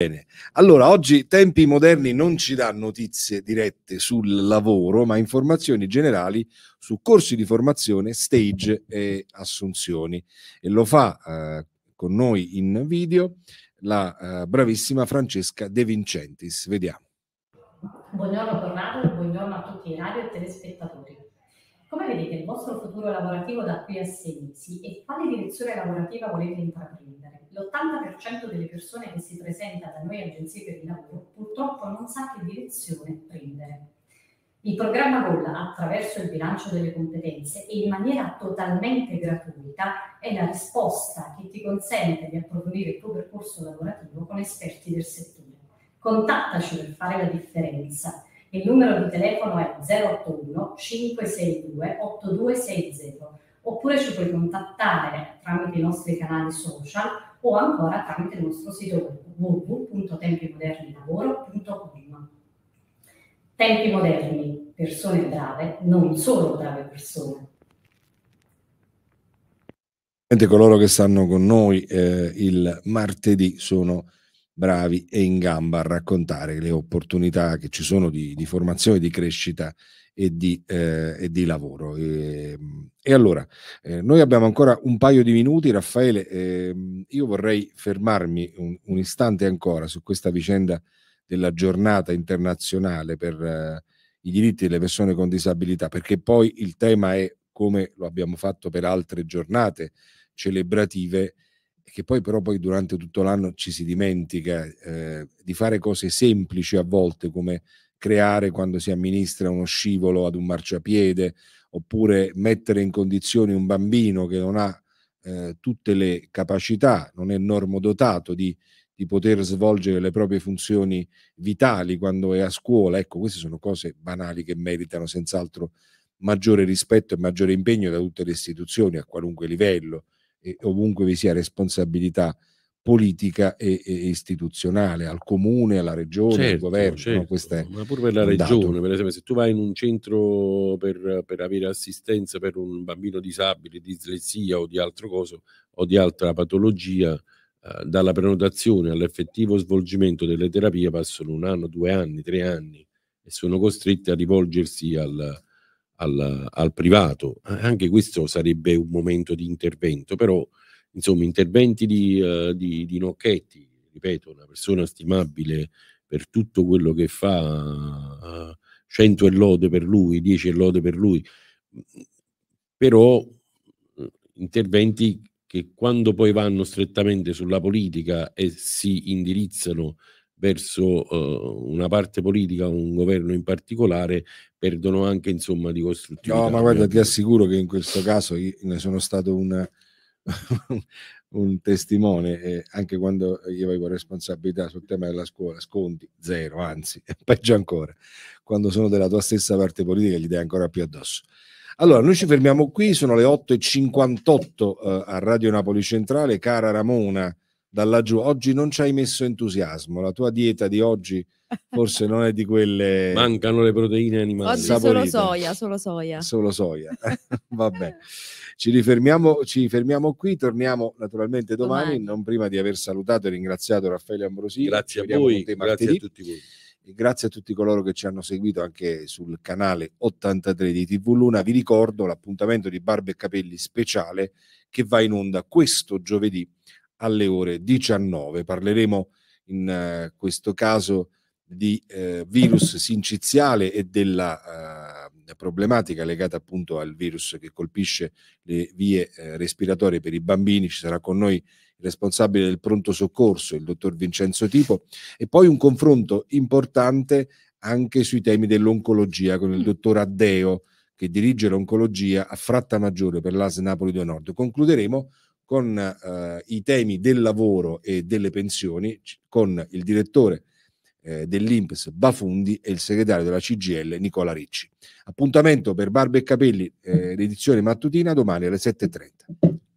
Bene, allora oggi tempi moderni non ci dà notizie dirette sul lavoro, ma informazioni generali su corsi di formazione, stage e assunzioni. E lo fa eh, con noi in video la eh, bravissima Francesca De Vincentis. Vediamo. Buongiorno Corrado buongiorno a tutti i radio e telespettatori. Come vedete il vostro futuro lavorativo da qui a sei mesi e quale direzione lavorativa volete intraprendere? l'80% delle persone che si presenta da noi agenzie per il lavoro purtroppo non sa che direzione prendere. Il programma Golla, attraverso il bilancio delle competenze e in maniera totalmente gratuita, è la risposta che ti consente di approfondire il tuo percorso lavorativo con esperti del settore. Contattaci per fare la differenza. Il numero di telefono è 081 562 8260 oppure ci puoi contattare tramite i nostri canali social o ancora tramite il nostro sito www.tempimodernilavoro.com. Tempi moderni, persone brave, non solo brave persone. Coloro che stanno con noi eh, il martedì sono bravi e in gamba a raccontare le opportunità che ci sono di, di formazione, di crescita e di, eh, e di lavoro. E, ehm, e allora, eh, noi abbiamo ancora un paio di minuti, Raffaele, eh, io vorrei fermarmi un, un, istante ancora su questa vicenda della giornata internazionale per eh, i diritti delle persone con disabilità, perché poi il tema è, come lo abbiamo fatto per altre giornate celebrative, che poi però poi durante tutto l'anno ci si dimentica eh, di fare cose semplici a volte come creare quando si amministra uno scivolo ad un marciapiede oppure mettere in condizioni un bambino che non ha eh, tutte le capacità, non è normodotato di, di poter svolgere le proprie funzioni vitali quando è a scuola. Ecco, queste sono cose banali che meritano senz'altro maggiore rispetto e maggiore impegno da tutte le istituzioni a qualunque livello e ovunque vi sia responsabilità politica e, e istituzionale, al comune, alla regione, certo, al governo. Certo. è Ma pure per la regione, dato. per esempio, se tu vai in un centro per, per avere assistenza per un bambino disabile, di dislessia o di altro coso o di altra patologia, eh, dalla prenotazione all'effettivo svolgimento delle terapie passano un anno, due anni, tre anni e sono costretti a rivolgersi al, al, al privato. Eh, anche questo sarebbe un momento di intervento, però insomma interventi di, uh, di, di Nocchetti, ripeto, una persona stimabile per tutto quello che fa, 100 eh, e lode per lui, 10 e lode per lui, però uh, interventi che quando poi vanno strettamente sulla politica e si indirizzano verso eh, una parte politica, un governo in particolare, perdono anche insomma di costruttività. No, ma guarda, ti assicuro che in questo caso io ne sono stato un, un testimone, eh, anche quando io avevo responsabilità sul tema della scuola, sconti zero, anzi, peggio ancora, quando sono della tua stessa parte politica gli dai ancora più addosso. Allora, noi ci fermiamo qui, sono le 8.58 eh, a Radio Napoli Centrale, cara Ramona da laggiù. Oggi non ci hai messo entusiasmo, la tua dieta di oggi forse non è di quelle... Mancano le proteine animali. Oggi saporite. solo soia, solo soia. Solo soia, vabbè. Ci rifermiamo, ci fermiamo qui, torniamo naturalmente domani, domani, non prima di aver salutato e ringraziato Raffaele Ambrosini. Grazie a voi, grazie a tutti voi. grazie a tutti coloro che ci hanno seguito anche sul canale 83 di TV Luna. Vi ricordo l'appuntamento di Barbe e Capelli speciale che va in onda questo giovedì alle ore 19. Parleremo in uh, questo caso di uh, virus sinciziale e della uh, problematica legata appunto al virus che colpisce le vie respiratorie per i bambini. Ci sarà con noi il responsabile del pronto soccorso, il dottor Vincenzo Tipo, e poi un confronto importante anche sui temi dell'oncologia con il mm. dottor Addeo che dirige l'oncologia a Fratta Maggiore per l'AS Napoli 2 Nord. Concluderemo con eh, i temi del lavoro e delle pensioni, con il direttore eh, dell'Inps Bafundi e il segretario della CGL Nicola Ricci. Appuntamento per Barbe e Capelli, eh, l'edizione mm. mattutina domani alle 7.30.